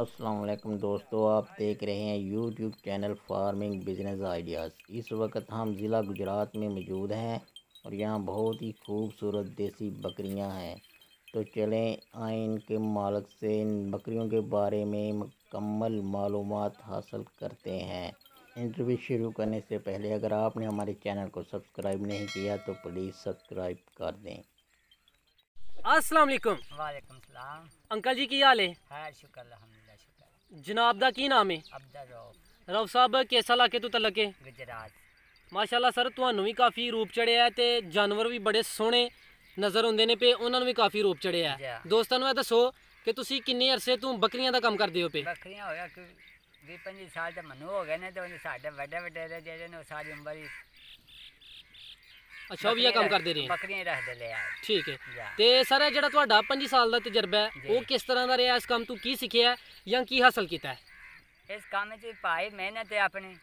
असलम दोस्तों आप देख रहे हैं YouTube channel farming business ideas इस वक्त हम ज़िला गुजरात में मौजूद हैं और यहाँ बहुत ही खूबसूरत देसी बकरियाँ हैं तो चलें आए इनके मालक से इन बकरियों के बारे में मुकम्मल मालूम हासिल करते हैं इंटरव्यू शुरू करने से पहले अगर आपने हमारे चैनल को सब्सक्राइब नहीं किया तो प्लीज़ सब्सक्राइब कर दें ਅਸਲਾਮ ਅਲੈਕੁਮ ਵਾਲੇਕੁਮ ਸਲਾਮ ਅੰਕਲ ਜੀ ਕੀ ਹਾਲ ਹੈ ਹਾਂ ਸ਼ੁਕਰ ਅਲਹਮਦੁਲਿਲਾ ਸ਼ੁਕਰ ਜਨਾਬ ਦਾ ਕੀ ਨਾਮ ਹੈ ਅਬਦਾ ਰੌਫ ਰੌਫ ਸਾਹਿਬ ਕਿਸ ਲਾਕੇ ਤੋਂ ਤਲਕ ਹੈ ਗੁਜਰਾਤ ਮਾਸ਼ਾਅੱਲਾ ਸਰ ਤੁਹਾਨੂੰ ਵੀ ਕਾਫੀ ਰੂਪ ਚੜਿਆ ਹੈ ਤੇ ਜਾਨਵਰ ਵੀ ਬੜੇ ਸੋਹਣੇ ਨਜ਼ਰ ਹੁੰਦੇ ਨੇ ਪੇ ਉਹਨਾਂ ਨੂੰ ਵੀ ਕਾਫੀ ਰੂਪ ਚੜਿਆ ਹੈ ਦੋਸਤਾਂ ਨੂੰ ਇਹ ਦੱਸੋ ਕਿ ਤੁਸੀਂ ਕਿੰਨੇ ਅਰਸੇ ਤੋਂ ਬੱਕਰੀਆਂ ਦਾ ਕੰਮ ਕਰਦੇ ਹੋ ਪੇ ਬੱਕਰੀਆਂ ਹੋਇਆ ਕਿ 25 ਸਾਲ ਦਾ ਮਨੂ ਹੋ ਗਏ ਨੇ ਤੇ ਉਹਨੇ ਸਾਡੇ ਵੱਡੇ ਵੱਡੇ ਜਿਹੜੇ ਨੇ ਸਾਰੀ ਉਮਰ ਹੀ ਅੱਛਾ ਉਹ ਵੀ ਇਹ ਕੰਮ ਕਰਦੇ ਰਹੇ ਬੱਕਰੀਆਂ ਹੀ ਰੱਖਦੇ ਲਿਆ ਠੀਕ ਹੈ ਤੇ ਸਰ ਇਹ ਜਿਹੜਾ ਤੁਹਾਡਾ 5 ਸਾਲ ਦਾ ਤਜਰਬਾ ਹੈ ਉਹ ਕਿਸ ਤਰ੍ਹਾਂ ਦਾ ਰਿਹਾ ਇਸ ਕੰਮ ਤੋਂ ਕੀ ਸਿੱਖਿਆ ਜਾਂ ਕੀ ਹਾਸਲ ਕੀਤਾ ਹੈ ਇਸ ਕੰਮ 'ਚ ਭਾਈ ਮਿਹਨਤ ਹੈ ਆਪਣੀ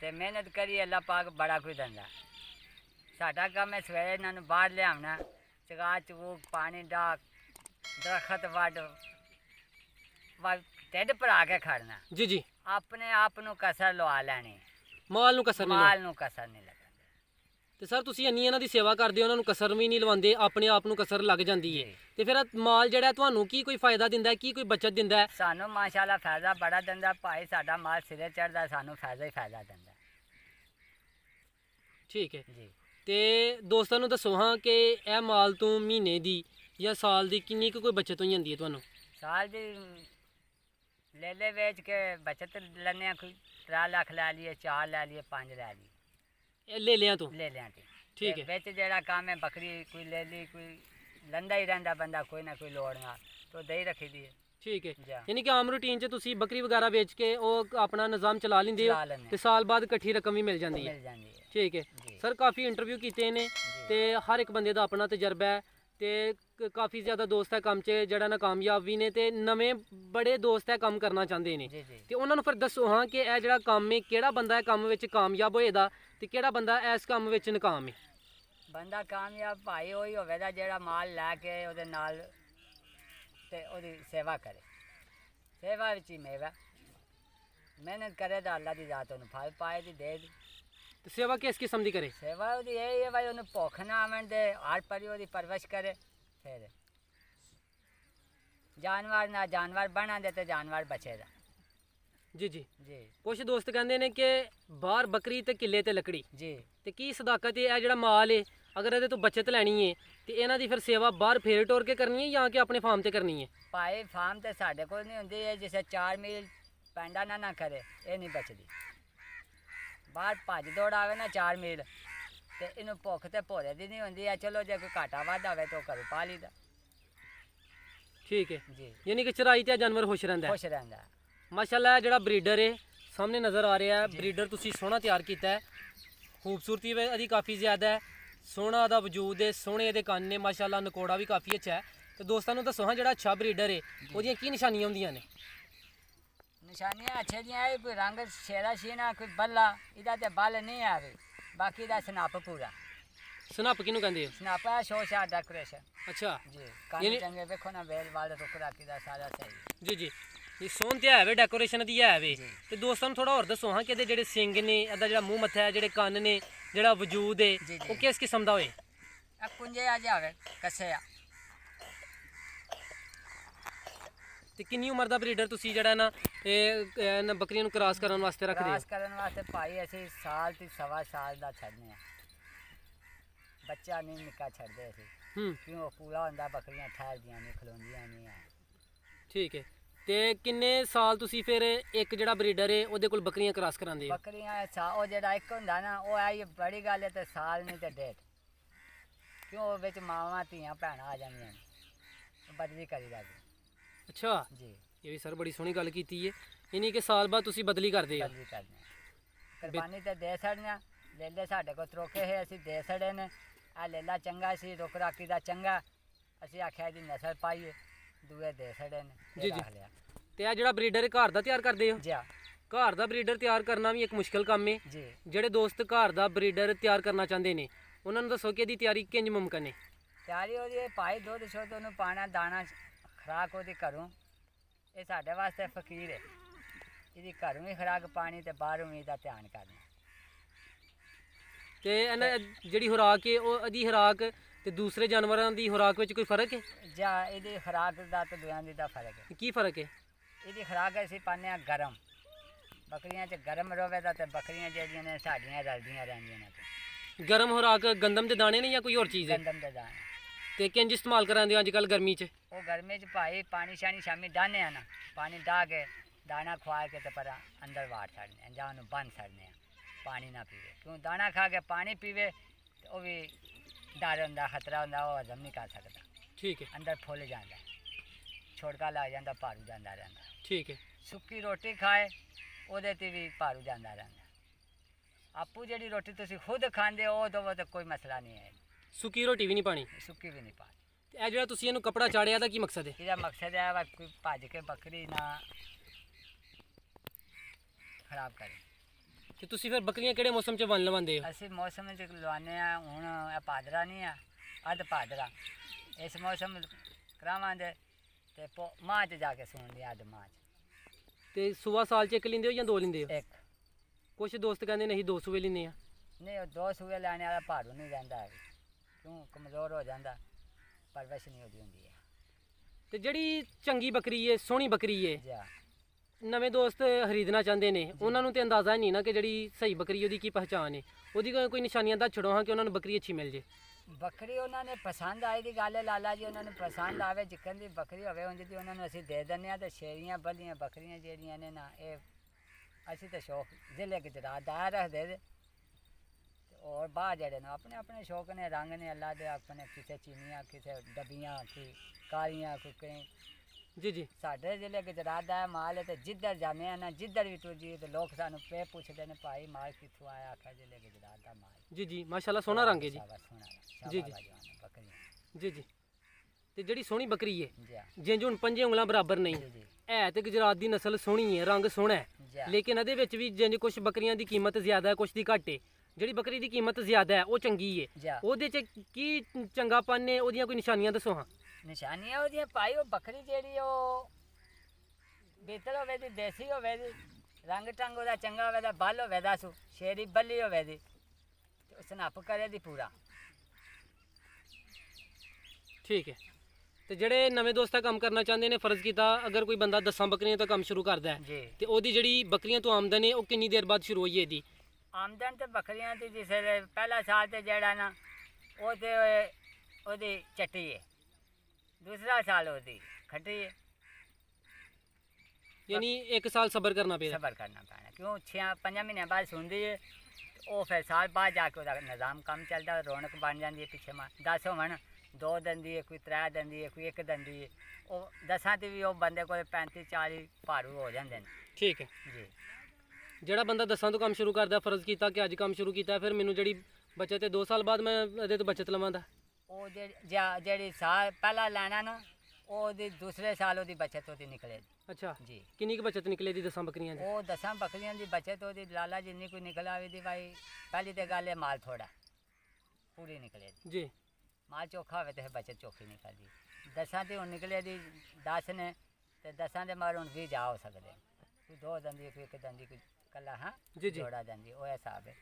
ਤੇ ਮਿਹਨਤ ਕਰੀ ਅੱਲਾ ਪਾਕ ਬੜਾ ਕੁਝ ਦਿੰਦਾ ਸਾਡਾ ਕੰਮ ਹੈ ਸਵੇਰੇ ਇਹਨਾਂ ਨੂੰ ਬਾਹਰ ਲਿਆਉਣਾ ਚਗਾ ਚੂਕ ਪਾਣੀ ਡਾ ਦਰਖਤ ਵਾਡ ਵਾ ਪਰ ਆ ਕੇ ਖੜਨਾ ਜੀ ਜੀ ਆਪਣੇ ਆਪ ਨੂੰ ਕਸਰ ਲਵਾ ਲੈਣੀ ਮਾਲ ਨੂੰ ਕਸਰ ਨਹੀਂ ਮਾਲ ਨੂੰ ਕਸਰ ਨਹੀਂ ਤੇ ਸਰ ਤੁਸੀਂ ਇੰਨੀ ਇਹਨਾਂ ਦੀ ਸੇਵਾ ਕਰਦੇ ਹੋ ਉਹਨਾਂ ਨੂੰ ਕਸਰ ਵੀ ਨਹੀਂ ਲਵਾਉਂਦੇ ਆਪਣੇ ਆਪ ਨੂੰ ਕਸਰ ਲੱਗ ਜਾਂਦੀ ਹੈ ਤੇ ਫਿਰ ਮਾਲ ਜਿਹੜਾ ਤੁਹਾਨੂੰ ਕੀ ਕੋਈ ਫਾਇਦਾ ਦਿੰਦਾ ਹੈ ਕੀ ਕੋਈ ਬਚਤ ਦਿੰਦਾ ਹੈ ਸਾਨੂੰ ਮਾਸ਼ਾਅੱਲਾ ਫਾਇਦਾ ਬੜਾ ਦਿੰਦਾ ਭਾਈ ਸਾਡਾ ਮਾਲ ਸਿਰੇ ਚੜਦਾ ਸਾਨੂੰ ਫਾਇਦਾ ਹੀ ਫਾਇਦਾ ਦਿੰਦਾ ਠੀਕ ਹੈ ਜੀ ਤੇ ਦੋਸਤਾਂ ਨੂੰ ਦੱਸੋ ਹਾਂ ਕਿ ਇਹ ਮਾਲ ਤੋਂ ਮਹੀਨੇ ਦੀ ਜਾਂ ਸਾਲ ਦੀ ਕਿੰਨੀ ਕੋਈ ਬਚਤ ਹੋ ਜਾਂਦੀ ਹੈ ਤੁਹਾਨੂੰ ਸਾਲ ਦੀ ਲੈ ਲੈ ਵੇਚ ਕੇ ਬਚਤ ਲੈਣੇ ਆ ਕੋਈ 3 ਲੱਖ ਲੈ ਲਈਏ 4 ਲੈ ਲਈਏ 5 ਲੈ ਲਈਏ ਲੈ ਲਿਆ ਤੂੰ ਲੈ ਲਿਆ ਤੇ ਠੀਕ ਹੈ ਵਿੱਚ ਜਿਹੜਾ ਕੰਮ ਹੈ ਬੱਕਰੀ ਕੋਈ ਲੈ ਲਈ ਕੋਈ ਲੰਦਾ ਹੀ ਰਹਿੰਦਾ ਬੰਦਾ ਕੋਈ ਨਾ ਕੋਈ ਲੋੜ ਨਾ ਤੋ ਦਹੀਂ ਰੱਖੀ ਦੀ ਠੀਕ ਹੈ ਯਾਨੀ ਕਿ ਆਮ ਰੂਟੀਨ 'ਚ ਤੁਸੀਂ ਬੱਕਰੀ ਵਗੈਰਾ ਵੇਚ ਕੇ ਉਹ ਆਪਣਾ ਨਿਜ਼ਾਮ ਚਲਾ ਲਿੰਦੇ ਹੋ ਤੇ ਸਾਲ ਬਾਅਦ ਇਕੱਠੀ ਰਕਮ ਵੀ ਮਿਲ ਜਾਂਦੀ ਹੈ ਮਿਲ ਜਾਂਦੀ ਹੈ ਠੀਕ ਹੈ ਸਰ ਕਾਫੀ ਇੰਟਰਵਿਊ ਕੀਤੇ ਨੇ ਤੇ ਹਰ ਇੱਕ ਬੰਦੇ ਦਾ ਆਪਣਾ ਤਜਰਬਾ ਹੈ ਤੇ ਕਾਫੀ ਜ਼ਿਆਦਾ ਦੋਸਤ ਹੈ ਕੰਮ 'ਚ ਜਿਹੜਾ ਨਾ ਕਾਮਯਾਬ ਵੀ ਨੇ ਤੇ ਨਵੇਂ ਬੜੇ ਦੋਸਤ ਹੈ ਕੰਮ ਕਰਨਾ ਚਾਹੁੰਦੇ ਨੇ ਤੇ ਉਹਨਾਂ ਨੂੰ ਫਿਰ ਦੱਸੋ ਹਾਂ ਕਿ ਇਹ ਜਿਹੜਾ ਕੰਮ ਹੈ ਕਿਹੜਾ ਬੰਦਾ ਹੈ ਕੰਮ ਵਿੱਚ ਕਾਮਯਾਬ ਹੋਏਦਾ ਤੇ ਕਿਹੜਾ ਬੰਦਾ ਇਸ ਕੰਮ ਵਿੱਚ ਨਾਕਾਮ ਹੈ ਬੰਦਾ ਕਾਮਯਾਬ ਭਾਈ ਹੋਈ ਹੋਵੇਗਾ ਜਿਹੜਾ ਮਾਲ ਲੈ ਕੇ ਉਹਦੇ ਨਾਲ ਤੇ ਉਹਦੀ ਸੇਵਾ ਕਰੇ ਸੇਵਾ ਵਿੱਚ ਹੀ ਮੇਵਾ ਮਿਹਨਤ ਕਰੇ ਤਾਂ ਅੱਲਾ ਦੀ ਜ਼ਾਤ ਉਹਨੂੰ ਫਲ ਪਾਏ ਦੀ ਦੇ ਦੀ ਤੇ ਸੇਵਾ ਕਿਸ ਕਿਸਮ ਦੀ ਕਰੇ ਸੇਵਾ ਉਹਦੀ ਇਹ ਹੈ ਭਾਈ ਉਹਨੂੰ ਭੁੱਖ ਨਾ ਆਵਣ ਦੇ ਆੜ ਪਰਿਓ ਦੀ ਪਰਵਰਿਸ਼ ਕਰੇ ਫਿਰ ਜਾਨਵਰ ਨਾ ਜਾਨਵਰ ਬਣਾ ਦੇ ਤੇ ਜਾਨਵਰ ਬਚੇਗਾ ਜੀ ਜੀ ਕੁਝ ਦੋਸਤ ਕਹਿੰਦੇ ਨੇ ਕਿ ਬਾਹਰ ਬੱਕਰੀ ਤੇ ਕਿੱਲੇ ਤੇ ਲੱਕੜੀ ਜੀ ਤੇ ਕੀ ਸਦਾਕਤ ਇਹ ਜਿਹੜਾ ਮਾਲ ਏ ਅਗਰ ਇਹਦੇ ਤੋਂ ਬਚਤ ਲੈਣੀ ਏ ਤੇ ਇਹਨਾਂ ਦੀ ਫਿਰ ਸੇਵਾ ਬਾਹਰ ਫੇਰ ਟੋਰ ਕੇ ਕਰਨੀ ਏ ਜਾਂ ਕਿ ਆਪਣੇ ਫਾਰਮ ਤੇ ਕਰਨੀ ਏ ਭਾਈ ਫਾਰਮ ਤੇ ਸਾਡੇ ਕੋਲ ਨਹੀਂ ਹੁੰਦੀ ਇਹ ਜਿਵੇਂ 4 ਮੀਲ ਪੈਂਡਾ ਨਾ ਨਾ ਕਰੇ ਇਹ ਨਹੀਂ ਬਚਦੀ ਬਾਹਰ ਭੱਜ ਦੌੜ ਆਵੇ ਨਾ 4 ਮੀਲ ਤੇ ਇਹਨੂੰ ਭੁੱਖ ਤੇ ਭੋਰੇ ਦੀ ਨਹੀਂ ਹੁੰਦੀ ਆ ਚਲੋ ਜੇ ਕੋਈ ਘਾਟਾ ਵੱਧ ਆਵੇ ਤਾਂ ਕਰ ਪਾ ਲਈਦਾ ਠੀਕ ਹੈ ਜੀ ਯਾਨੀ ਕਿ ਚਰਾਈ ਤੇ ਜਾਨਵਰ ਖੁਸ਼ ਰਹਿੰਦਾ ਖੁਸ਼ ਰਹਿੰਦਾ ਮਾਸ਼ਾਅੱਲਾ ਜਿਹੜਾ ਬਰੀਡਰ ਹੈ ਸਾਹਮਣੇ ਨਜ਼ਰ ਆ ਰਿਹਾ ਹੈ ਬਰੀਡਰ ਤੁਸੀਂ ਸੋਹਣਾ ਤਿਆਰ ਕੀਤਾ ਹੈ ਖੂਬਸੂਰਤੀ ਵੀ ਇਹਦੀ ਕਾਫੀ ਜ਼ਿਆਦਾ ਹੈ ਸੋਹਣਾ ਦਾ ਵਜੂਦ ਹੈ ਸੋਹਣੇ ਇਹਦੇ ਕੰਨ ਨੇ ਮਾਸ਼ਾਅੱਲਾ ਨਕੋੜਾ ਵੀ ਕਾਫੀ ਅੱਛਾ ਹੈ ਤੇ ਦੋਸਤਾਂ ਨੂੰ ਦੱਸੋ ਹਾਂ ਜਿਹੜਾ ਅੱਛਾ ਬਰੀਡਰ ਹੈ ਉਹਦੀਆਂ ਕੀ ਨਿਸ਼ਾਨੀਆਂ ਹੁੰਦੀਆਂ ਨੇ ਨਿਸ਼ਾਨੀਆਂ ਅੱਛੇ ਦੀਆਂ ਹੈ ਕੋਈ ਰੰਗ ਸ਼ੇਰਾ ਸ਼ੀਨਾ ਕੋਈ ਬੱਲਾ ਇਹਦਾ ਤੇ ਬੱਲ ਨਹੀਂ ਆਵੇ ਬਾਕੀ ਦਾ ਸਨਾਪ ਪੂਰਾ ਸਨਾਪ ਕਿਹਨੂੰ ਕਹਿੰਦੇ ਹੋ ਸਨਾਪ ਸ਼ੋ ਸ਼ੋਸ਼ਾ ਡੈਕੋਰੇਸ਼ਨ ਅੱਛਾ ਜੀ ਕੰਨ ਚੰਗੇ ਵੇਖੋ ਨਾ ਵੇਲ ਵਾਲ ਰੁਕ ਰਾਕੀ ਦਾ ਸਾਰਾ ਸਹੀ ਜੀ ਜੀ ਇਹ ਸੋਨ ਤੇ ਆਵੇ ਡੈਕੋਰੇਸ਼ਨ ਦੀ ਆਵੇ ਤੇ ਦੋਸਤਾਂ ਨੂੰ ਥੋੜਾ ਹੋਰ ਦੱਸੋ ਹਾਂ ਕਿ ਇਹਦੇ ਜਿਹੜੇ ਸਿੰਗ ਨੇ ਇਹਦਾ ਜਿਹੜਾ ਮੂੰਹ ਮੱਥਾ ਹੈ ਜਿਹੜੇ ਕੰਨ ਨੇ ਜਿਹੜਾ ਵਜੂਦ ਹੈ ਉਹ ਕਿਸ ਕਿਸਮ ਦਾ ਹੋਏ ਆ ਕੁੰਜੇ ਆ ਜਾਵੇ ਕਸੇ ਆ ਤੇ ਕਿੰਨੀ ਉਮਰ ਦਾ ਬਰੀਡਰ ਤੁਸੀਂ ਜਿਹੜਾ ਨਾ ਇਹ ਬੱਕਰੀਆਂ ਨੂੰ ਕ੍ਰਾਸ ਕਰਨ ਵਾਸਤੇ ਰੱਖਦੇ ਆ ਕ੍ਰਾਸ ਕਰਨ ਵਾਸਤੇ ਪਾਈ ਅਸੀਂ ਸਾਲ ਤੇ ਸਵਾ ਸਾਲ ਦਾ ਛੱਡਨੇ ਆ ਬੱਚਾ ਨਹੀਂ ਨਿੱਕਾ ਛੱਡਦੇ ਅਸੀਂ ਹੂੰ ਕਿਉਂ ਪੂਰਾ ਹੁੰਦਾ ਬੱਕਰੀਆਂ ਠਹਿਰਦੀਆਂ ਨਹੀਂ ਖਲੋਂਦੀਆਂ ਨਹੀਂ ਆ ਠੀਕ ਹੈ ਤੇ ਕਿੰਨੇ ਸਾਲ ਤੁਸੀਂ ਫਿਰ ਇੱਕ ਜਿਹੜਾ ਬਰੀਡਰ ਏ ਉਹਦੇ ਕੋਲ ਬੱਕਰੀਆਂ ਕ੍ਰਾਸ ਕਰਾਉਂਦੇ ਹੋ ਬੱਕਰੀਆਂ ਅੱਛਾ ਉਹ ਜਿਹੜਾ ਇੱਕ ਹੁੰਦਾ ਨਾ ਉਹ ਆਈ ਬੜੀ ਗੱਲ ਹੈ ਤੇ ਸਾਲ ਨਹੀਂ ਤੇ ਡੇਟ ਕਿਉਂ ਵਿੱਚ ਮਾਵਾਂ ਧੀਆਂ ਭੈਣਾਂ ਆ ਜਾਂਦੀਆਂ ਨੇ ਬਦਲੀ ਕਰੀ ਜਾਂਦੀ ਅੱਛਾ ਜੀ ਇਹ ਵੀ ਸਰ ਬੜੀ ਸੋਹਣੀ ਗੱਲ ਕੀਤੀ ਏ ਇਨੀ ਕਿ ਸਾਲ ਬਾਅਦ ਤੁਸੀਂ ਬਦਲੀ ਕਰਦੇ ਹੋ ਬਦਲੀ ਕਰਦੇ ਕੁਰਬਾਨੀ ਤੇ ਦੇ ਲੈ ਲੈ ਸਾਡੇ ਕੋਲ ਤਰੋਕੇ ਹੈ ਅਸੀਂ ਦੇ ਸੜੇ ਨੇ ਆ ਲੈਲਾ ਚੰਗਾ ਸੀ ਰੁਕ ਰਾਕੀ ਦਾ ਚੰਗਾ ਅਸੀਂ ਆਖਿਆ ਦੀ ਨਸਲ ਪਾਈਏ ਦੂਏ ਦੇ ਛੜੇ ਨੇ ਜੀ, ਜੀ। ਤੇ ਆ ਜਿਹੜਾ ਬਰੀਡਰ ਘਰ ਦਾ ਤਿਆਰ ਕਰਦੇ ਹੋ ਜੀ ਆ, ਘਰ ਦਾ ਬਰੀਡਰ ਤਿਆਰ ਕਰਨਾ ਵੀ ਇੱਕ ਮੁਸ਼ਕਲ ਕੰਮ ਹੈ ਜੀ ਜਿਹੜੇ ਦੋਸਤ ਘਰ ਦਾ ਬਰੀਡਰ ਤਿਆਰ ਕਰਨਾ ਚਾਹੁੰਦੇ ਨੇ ਉਹਨਾਂ ਨੂੰ ਦੱਸੋ ਕਿ ਇਹਦੀ ਤਿਆਰੀ ਕਿੰਜ ਮੁਮਕਨ ਹੈ ਤਿਆਰੀ ਹੋ ਜੇ ਭਾਈ ਦੁੱਧ ਤੋਂ ਉਹਨੂੰ ਪਾਣਾ ਦਾਣਾ ਖਰਾਕ ਉਹਦੀ ਘਰੋਂ ਇਹ ਸਾਡੇ ਵਾਸਤੇ ਫਕੀਰ ਹੈ ਇਹਦੀ ਘਰ ਵੀ ਖਰਾਕ ਪਾਣੀ ਤੇ ਬਾਹਰੋਂ ਵੀ ਦਾ ਧਿਆਨ ਕਰਨਾ ਤੇ ਇਹਨਾਂ ਜਿਹੜੀ ਖੁਰਾਕ ਹੈ ਉਹ ਅਦੀ ਖੁਰਾਕ ਤੇ ਦੂਸਰੇ ਜਾਨਵਰਾਂ ਦੀ ਖੁਰਾਕ ਵਿੱਚ ਕੋਈ ਫਰਕ ਹੈ ਜਾਂ ਇਹਦੇ ਖੁਰਾਕ ਦਾ ਤੇ ਦੁਆਂ ਦੇ ਦਾ ਫਰਕ ਹੈ ਕੀ ਫਰਕ ਹੈ ਇਹਦੀ ਖੁਰਾਕ ਐਸੀ ਪਾਣੇ ਆ ਗਰਮ ਬੱਕਰੀਆਂ 'ਚ ਗਰਮ ਰੋਵੇ ਦਾ ਤੇ ਬੱਕਰੀਆਂ ਜਿਹੜੀਆਂ ਨੇ ਸਾਡੀਆਂ ਰਲਦੀਆਂ ਰਹਿੰਦੀਆਂ ਨੇ ਗਰਮ ਖੁਰਾਕ ਗੰਦਮ ਦੇ ਦਾਣੇ ਨੇ ਜਾਂ ਕੋਈ ਹੋਰ ਚੀਜ਼ ਹੈ ਗੰਦਮ ਦੇ ਦਾਣੇ ਤੇ ਕਿੰਜ ਇਸਤੇਮਾਲ ਕਰਾਂਦੇ ਹੋ ਅੱਜ ਕੱਲ ਗਰਮੀ 'ਚ ਉਹ ਗਰਮੀ 'ਚ ਭਾਏ ਪਾਣੀ ਸ਼ਾਣੀ ਸ਼ਾਮੀ ਦਾਣੇ ਆ ਨਾ ਪਾਣੀ ਡਾ ਕੇ ਦਾਣਾ ਖਵਾ ਕੇ ਤੇ ਪਰ ਅੰਦਰ ਵਾੜ ਛੜਨੇ ਜਾਂ ਉਹਨੂੰ ਬੰਦ ਛੜਨੇ ਪਾਣੀ ਨਾ ਪੀਵੇ ਕਿਉਂ ਦਾਣਾ ਖਾ ਕੇ ਪਾਣੀ ਪੀਵੇ ਤੇ ਉਹ ਵੀ ਡਰ ਦਾ ਖਤਰਾ ਹੁੰਦਾ ਉਹ ਹਜ਼ਮ ਨਹੀਂ ਕਰ ਸਕਦਾ ਠੀਕ ਹੈ ਅੰਦਰ ਫੁੱਲ ਜਾਂਦਾ ਛੋੜਕਾ ਲਾ ਜਾਂਦਾ ਭਾਰੂ ਜਾਂਦਾ ਰਹਿੰਦਾ ਠੀਕ ਹੈ ਸੁੱਕੀ ਰੋਟੀ ਖਾਏ ਉਹਦੇ ਤੇ ਵੀ ਭਾਰੂ ਜਾਂਦਾ ਰਹਿੰਦਾ ਆਪੂ ਜਿਹੜੀ ਰੋਟੀ ਤੁਸੀਂ ਖੁਦ ਖਾਂਦੇ ਹੋ ਤਾਂ ਉਹ ਤਾਂ ਕੋਈ ਮਸਲਾ ਨਹੀਂ ਹੈ ਸੁੱਕੀ ਰੋਟੀ ਵੀ ਨਹੀਂ ਪਾਣੀ ਸੁੱਕੀ ਵੀ ਨਹੀਂ ਪਾਣੀ ਤੇ ਇਹ ਜਿਹੜਾ ਤੁਸੀਂ ਇਹਨੂੰ ਕਪੜਾ ਚਾੜਿਆ ਦਾ ਕੀ ਮਕਸਦ ਹੈ ਇਹਦਾ ਮਕਸਦ ਹੈ ਵਾ ਕੋਈ ਭੱਜ ਕੇ ਬੱਕਰੀ ਨਾ ਖਰਾਬ ਕਰੇ ਤੇ ਤੁਸੀਂ ਫਿਰ ਬੱਕਰੀਆਂ ਕਿਹੜੇ ਮੌਸਮ 'ਚ ਬੰਨ ਲਵਾਉਂਦੇ ਹੋ ਅਸੀਂ ਮੌਸਮ 'ਚ ਲਵਾਨੇ ਆ ਹੁਣ ਇਹ ਪਾਦਰਾ ਨਹੀਂ ਆ ਅੱਧ ਪਾਦਰਾ ਇਸ ਮੌਸਮ ਕਰਾਵਾਂਗੇ ਤੇ ਪੋ- ਮਾਂ ਜਾ ਕੇ ਸੁਣਦੇ ਅੱਧ ਮਾਚ ਤੇ ਸੂਆ ਸਾਲ 'ਚ ਇੱਕ ਲਿੰਦੇ ਹੋ ਜਾਂ ਦੋ ਲਿੰਦੇ ਹੋ ਇੱਕ ਕੁਝ ਦੋਸਤ ਕਹਿੰਦੇ ਨਹੀਂ ਦੋ ਸੁਵੇ ਲਿੰਦੇ ਆ ਨਹੀਂ ਦੋ ਸੁਵੇ ਲੈਣ ਵਾਲਾ ਪਾੜੂ ਨਹੀਂ ਜਾਂਦਾ ਕਿਉਂ ਕਮਜ਼ੋਰ ਹੋ ਜਾਂਦਾ ਵੈਸੇ ਨਹੀਂ ਉਹਦੀ ਹੁੰਦੀ ਹੈ ਤੇ ਜਿਹੜੀ ਚੰਗੀ ਬੱਕਰੀ ਏ ਸੋਹਣੀ ਬੱਕਰੀ ਏ ਜੀ ਨਵੇਂ ਦੋਸਤ ਖਰੀਦਣਾ ਚਾਹੁੰਦੇ ਨੇ ਉਹਨਾਂ ਨੂੰ ਤੇ ਅੰਦਾਜ਼ਾ ਨਹੀਂ ਨਾ ਕਿ ਜਿਹੜੀ ਸਹੀ ਬੱਕਰੀ ਉਹਦੀ ਕੀ ਪਛਾਣ ਹੈ ਉਹਦੀ ਕੋਈ- ਨਿਸ਼ਾਨੀਆਂ ਦਾ ਛੜੋ ਹਾਂ ਕਿ ਉਹਨਾਂ ਨੂੰ ਬੱਕਰੀ ਅੱਛੀ ਮਿਲ ਜੇ ਬੱਕਰੀ ਉਹਨਾਂ ਨੇ ਪਸੰਦ ਆਈ ਦੀ ਗੱਲ ਲਾਲਾ ਜੀ ਉਹਨਾਂ ਨੂੰ ਪਸੰਦ ਆਵੇ ਜਿੱਕਣ ਦੀ ਬੱਕਰੀ ਹੋਵੇ ਉਹਨਾਂ ਦੀ ਉਹਨਾਂ ਨੂੰ ਅਸੀਂ ਦੇ ਦਿੰਨੇ ਆ ਤੇ ਸ਼ੇਰੀਆਂ ਬੱਲੀਆਂ ਬੱਕਰੀਆਂ ਜਿਹੜੀਆਂ ਨੇ ਨਾ ਇਹ ਅਸੀਂ ਤਾਂ ਸ਼ੌਕ ਜ਼ਿਲ੍ਹੇ ਜਰਾ ਦਾ ਰੱਖਦੇ ਦੇ ਤੇ ਔਰ ਬਾਹ ਜਿਹੜੇ ਨਾ ਆਪਣੇ ਆਪਣੇ ਸ਼ੌਕ ਨੇ ਰੰਗ ਨੇ ਅੱਲਾ ਦੇ ਆਪਣੇ ਕਿਸੇ ਚੀਨੀਆਂ ਕਿਸੇ ਡੱਬੀਆਂ ਕੀ ਕਾਲੀਆਂ ਕੋਈ ਕਈ ਜੀ ਜੀ ਸਾਡੇ ਜ਼ਿਲ੍ਹੇ ਗੁਜਰਾਤ ਦਾ ਮਾਲ ਹੈ ਤੇ ਜਿੱਧਰ ਜਾਂਦੇ ਆ ਨਾ ਜਿੱਧਰ ਵੀ ਤੁਜੀ ਤੇ ਲੋਕ ਸਾਨੂੰ ਪੇ ਪੁੱਛਦੇ ਨੇ ਭਾਈ ਮਾਲ ਕਿੱਥੋਂ ਆਇਆ ਆਖਾ ਜ਼ਿਲ੍ਹੇ ਗੁਜਰਾਤ ਦਾ ਮਾਲ ਜੀ ਜੀ ਮਾਸ਼ਾਅੱਲਾ ਸੋਹਣਾ ਰੰਗ ਹੈ ਜੀ ਜੀ ਜੀ ਜੀ ਜੀ ਤੇ ਜਿਹੜੀ ਸੋਹਣੀ ਬੱਕਰੀ ਹੈ ਜੇ ਜੁਣ ਪੰਜੇ ਉਂਗਲਾਂ ਬਰਾਬਰ ਨਹੀਂ ਹੈ ਤੇ ਗੁਜਰਾਤ ਦੀ ਨਸਲ ਸੋਹਣੀ ਹੈ ਰੰਗ ਸੋਹਣਾ ਹੈ ਲੇਕਿਨ ਇਹਦੇ ਵਿੱਚ ਵੀ ਜਿੰਜ ਕੁਝ ਬੱਕਰੀਆਂ ਦੀ ਕੀਮਤ ਜ਼ਿਆਦਾ ਹੈ ਕੁਝ ਦੀ ਘੱਟ ਹੈ ਜਿਹੜੀ ਬੱਕਰੀ ਦੀ ਕੀਮਤ ਜ਼ਿਆਦਾ ਹੈ ਉਹ ਚੰਗੀ ਹੈ ਉਹਦੇ 'ਚ ਕੀ ਚੰਗਾਪਨ ਨੇ ਉਹਦੀਆਂ ਕੋਈ ਨਿਸ਼ਾਨੀਆਂ ਦੱਸੋ ਹਾਂ ਨਿਸ਼ਾਨੀਆਂ ਉਹਦੀਆਂ ਭਾਈ ਉਹ ਬੱਕਰੀ ਜਿਹੜੀ ਉਹ ਬੇਤਲ ਹੋਵੇ ਦੀ ਦੇਸੀ ਹੋਵੇ ਦੀ ਰੰਗ ਟੰਗ ਉਹਦਾ ਚੰਗਾ ਹੋਵੇ ਦਾ ਬਲ ਹੋਵੇ ਦਾ ਸੁ ਸ਼ੇਰੀ ਬੱਲੀ ਹੋਵੇ ਦੀ ਉਸ ਨੱਪ ਕਰੇ ਦੀ ਪੂਰਾ ਠੀਕ ਹੈ ਤੇ ਜਿਹੜੇ ਨਵੇਂ ਦੋਸਤਾਂ ਕੰਮ ਕਰਨਾ ਚਾਹੁੰਦੇ ਨੇ ਫਰਜ਼ ਕੀਤਾ ਅਗਰ ਕੋਈ ਬੰਦਾ ਦਸਾਂ ਬੱਕਰੀਆਂ ਤੋਂ ਕੰਮ ਸ਼ੁਰੂ ਕਰਦਾ ਹੈ ਤੇ ਉਹਦੀ ਜਿਹੜੀ ਬੱਕਰੀਆਂ ਤੋਂ ਆਮਦਨ ਹੈ ਉਹ ਕਿੰਨੀ ਦੇਰ ਬਾਅਦ ਸ਼ੁਰੂ ਹੋਈ ਹੈ ਇਹਦੀ ਆਮਦਨ ਤੇ ਬੱਕਰੀਆਂ ਦੀ ਜਿਸੇ ਪਹਿਲਾ ਸਾਲ ਤੇ ਜਿਹੜਾ ਨਾ ਉਹ ਤੇ ਉਹਦੀ ਚੱਟੀ ਹੈ ਦੂਸਰਾ ਸਾਲ होती ਖੱਟੀ ਯਾਨੀ 1 ਸਾਲ ਸਬਰ ਕਰਨਾ करना ਸਬਰ ਕਰਨਾ करना ਕਿਉਂ 6 5 ਮਹੀਨੇ ਬਾਅਦ ਸੁਣਦੀ ਹੈ ਉਹ ਫਿਰ ਸਾਲ ਬਾਅਦ ਜਾ ਕੇ ਉਹਦਾ ਨਿਜ਼ਾਮ ਕੰਮ ਚੱਲਦਾ ਰੌਣਕ ਬਣ ਜਾਂਦੀ ਹੈ ਪਿੱਛੇ ਮਾਂ 10 ਹੋਵਣ ਦੋ ਦਿਨ ਦੀ ਹੈ ਕੋਈ ਤਰਾ ਦਿਨ ਦੀ ਹੈ ਕੋਈ ਇੱਕ ਦਿਨ ਦੀ ਹੈ ਉਹ ਦਸਾਂ ਤੇ ਵੀ ਉਹ ਬੰਦੇ ਕੋਲ 35 40 ਭਾਰੂ ਹੋ ਜਾਂਦੇ ਨੇ ਠੀਕ ਹੈ ਜੀ ਜਿਹੜਾ ਬੰਦਾ ਦਸਾਂ ਤੋਂ ਕੰਮ ਸ਼ੁਰੂ ਕਰਦਾ ਫਰਜ਼ ਕੀਤਾ ਕਿ ਅੱਜ ਕੰਮ ਸ਼ੁਰੂ ਕੀਤਾ ਫਿਰ ਮੈਨੂੰ ਜਿਹੜੀ ਬਚਤ ਹੈ 2 ਸਾਲ ਬਾਅਦ ਮੈਂ ਇਹਦੇ ਤੋਂ ਬਚਤ ਲਵਾਂਦਾ ਉਹ ਜਿਹੜੀ ਸਾਲ ਪਹਿਲਾ ਲੈਣਾ ਨਾ ਦੇ ਦੂਸਰੇ ਸਾਲ ਉਹਦੀ ਬਚਤ ਉਹਦੀ ਨਿਕਲੇ ਅੱਛਾ ਜੀ ਕਿੰਨੀ ਕੁ ਬਚਤ ਨਿਕਲੇ ਦੀ ਦਸਾਂ ਬੱਕਰੀਆਂ ਦੀ ਉਹ ਦਸਾਂ ਬੱਕਰੀਆਂ ਦੀ ਬਚਤ ਉਹਦੀ ਲਾਲਾ ਜਿੰਨੀ ਕੋਈ ਨਿਕਲ ਆਵੇ ਦੀ ਭਾਈ ਪਹਿਲੀ ਤੇ ਗੱਲ ਹੈ ਮਾਲ ਥੋੜਾ ਪੂਰੀ ਨਿਕਲੇ ਜੀ ਮਾਲ ਚੋਖਾ ਹੋਵੇ ਤੇ ਬਚਤ ਚੋਖੀ ਨਿਕਲਦੀ ਦਸਾਂ ਤੇ ਹੁਣ ਨਿਕਲੇ ਦੀ 10 ਨੇ ਤੇ ਦਸਾਂ ਦੇ ਮਾਰ ਹੁਣ ਵੀ ਜਾ ਹੋ ਸਕਦੇ ਕੋਈ ਦੋ ਦੰਦੀ ਕੋਈ ਇੱਕ ਦੰਦੀ ਕੋਈ ਕੱਲਾ ਹਾਂ ਜੀ ਜੀ ਥੋੜਾ ਦੰਦੀ ਉਹ ਹਿਸਾਬ ਹੈ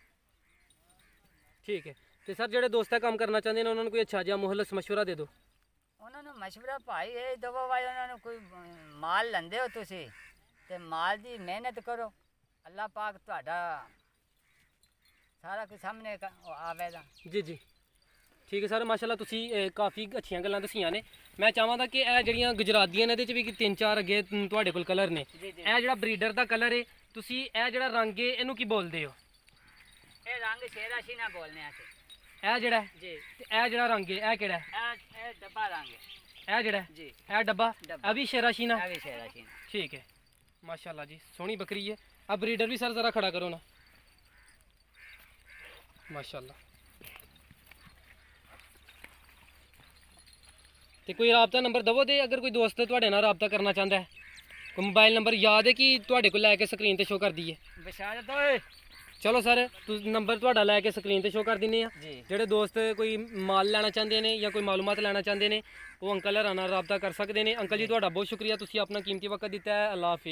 ਠੀਕ ਹੈ ਤੇ ਸਰ ਜਿਹੜੇ ਦੋਸਤਾਂ ਕੰਮ ਕਰਨਾ ਚਾਹੁੰਦੇ ਨੇ ਉਹਨਾਂ ਨੂੰ ਕੋਈ ਅੱਛਾ ਜਿਹਾ ਮੁਹੱਲਸ مشورہ ਦੇ ਦਿਓ ਉਹਨਾਂ ਨੂੰ مشورہ ਭਾਈ ਇਹ ਦਵਾ ਵਾਈ ਉਹਨਾਂ ਨੂੰ ਕੋਈ ਮਾਲ ਲੰਦੇ ਹੋ ਤੁਸੀਂ ਤੇ ਮਾਲ ਦੀ ਮਿਹਨਤ ਕਰੋ ਅੱਲਾਹ ਪਾਕ ਤੁਹਾਡਾ ਸਾਰਾ ਕੁਝ ਸਾਹਮਣੇ ਆਵੇਗਾ ਜੀ ਜੀ ਠੀਕ ਹੈ ਸਰ ਮਾਸ਼ਾਅੱਲਾ ਤੁਸੀਂ ਕਾਫੀ ਅੱਛੀਆਂ ਗੱਲਾਂ ਦਸੀਆਂ ਨੇ ਮੈਂ ਚਾਹਾਂਦਾ ਕਿ ਇਹ ਜਿਹੜੀਆਂ ਗੁਜਰਾਤੀਆਂ ਨੇ ਇਹਦੇ ਚ ਵੀ ਤਿੰਨ ਚਾਰ ਅੱਗੇ ਤੁਹਾਡੇ ਕੋਲ ਕਲਰ ਨੇ ਇਹ ਜਿਹੜਾ ਬਰੀਡਰ ਦਾ ਕਲਰ ਹੈ ਤੁਸੀਂ ਇਹ ਜਿਹੜਾ ਰੰਗ ਹੈ ਇਹਨੂੰ ਕੀ ਬੋਲਦੇ ਹੋ ਇਹ ਰੰਗ ਸ਼ੇਰਾ ਸ਼ੀਨਾ ਬੋਲਨੇ ਆ ਤੇ ਇਹ ਜਿਹੜਾ ਜੀ ਤੇ ਇਹ ਜਿਹੜਾ ਰੰਗ ਹੈ ਇਹ ਕਿਹੜਾ ਹੈ? ਇਹ ਇਹ ਡੱਬਾ ਹੈ ਇਹ ਜਿਹੜਾ ਜੀ ਇਹ ਡੱਬਾ ਅਭੀ ਇਹ ਵੀ ਸ਼ੇਰਾਸ਼ੀਨਾ ਵੀ ਸ਼ੇਰਾ ਸ਼ੀਨਾ ਠੀਕ ਹੈ ਮਾਸ਼ਾਅੱਲਾ ਜੀ ਸੋਹਣੀ ਬੱਕਰੀ ਹੈ ਆ ਬਰੀਡਰ ਵੀ ਸਰ ਜ਼ਰਾ ਖੜਾ ਕਰੋ ਨਾ ਮਾਸ਼ਾਅੱਲਾ ਤੇ ਕੋਈ ਰਾਬਤਾ ਨੰਬਰ ਦਵੋ ਤੇ ਅਗਰ ਕੋਈ ਦੋਸਤ ਤੁਹਾਡੇ ਨਾਲ ਰਾਬਤਾ ਕਰਨਾ ਚਾਹੁੰਦਾ ਹੈ ਕੋਈ ਮੋਬਾਈਲ ਨੰਬਰ ਯਾਦ ਹੈ ਕਿ ਤੁਹਾਡੇ ਕੋਲ ਲੈ ਕੇ ਸਕਰੀਨ ਤੇ ਸ਼ੋ ਕਰਦੀ ਹੈ ਵਿਸ਼ਾਲ ਓਏ ਚਲੋ ਸਰ ਤੁਸੀਂ ਨੰਬਰ ਤੁਹਾਡਾ ਲੈ ਕੇ ਸਕਰੀਨ ਤੇ ਸ਼ੋਅ ਕਰ ਦਿੰਨੇ ਆ ਜਿਹੜੇ ਦੋਸਤ ਕੋਈ ਮਾਲ ਲੈਣਾ ਚਾਹੁੰਦੇ ਨੇ ਜਾਂ ਕੋਈ ਮਾਲੂਮਾਤ ਲੈਣਾ ਚਾਹੁੰਦੇ ਨੇ ਉਹ ਅੰਕਲ ਹਰਾਨਾ ਰਾਬਤਾ ਕਰ ਸਕਦੇ ਨੇ ਅੰਕਲ ਜੀ ਤੁਹਾਡਾ ਬਹੁਤ ਸ਼ੁਕਰੀਆ ਤੁਸੀਂ ਆਪਣਾ ਕੀਮਤੀ ਵਕਤ ਦਿੱਤਾ ਹੈ ਅੱਲਾਹ ਹਾਫਿਜ਼